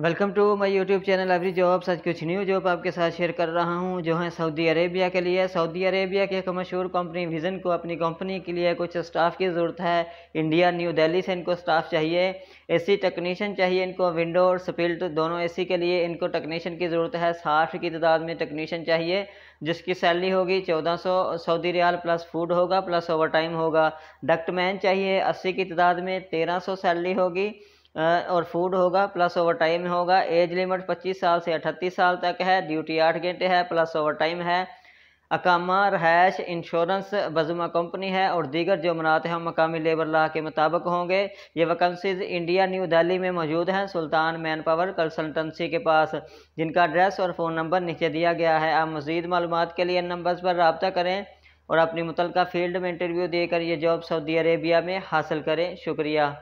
welcome to my YouTube channel every job such कुछ new job आपके साथ share कर रहा हूं जो है सऊदी अरेबिया के लिए सऊदी अरेबिया की एक मशहूर कंपनी विजन को अपनी कंपनी के लिए कुछ स्टाफ की ज़रूरत है इंडिया न्यू दिल्ली से इनको स्टाफ चाहिए एसी टेक्नीशियन चाहिए इनको विंडो और स्पिल्ट दोनों ए के लिए इनको टेक्नीशियन की ज़रूरत है साठ की तादाद में टेक्नीशियन चाहिए जिसकी सैलरी होगी चौदह सौ सऊदी रियाल प्लस फूड होगा प्लस ओवर टाइम होगा डक्टमैन चाहिए अस्सी की तादाद में तेरह सौ सैलरी होगी और फूड होगा प्लस ओवर टाइम होगा एज लिमिट 25 साल से 38 साल तक है ड्यूटी आठ घंटे है प्लस ओवर टाइम है अकामा रहायश इंश्योरेंस बजुमा कंपनी है और दीगर जो मनात हैं मकामी लेबर ला के मुताबिक होंगे ये वैकेंसीज इंडिया न्यू दिल्ली में मौजूद हैं सुल्तान मैन पावर कंसल्टेंसी के पास जिनका एड्रेस और फ़ोन नंबर नीचे दिया गया है आप मज़ीद मालूम के लिए इन नंबर्स पर रबता करें और अपनी मुतल फील्ड में इंटरव्यू देकर यह जॉब सऊदी अरेबिया में हासिल करें शुक्रिया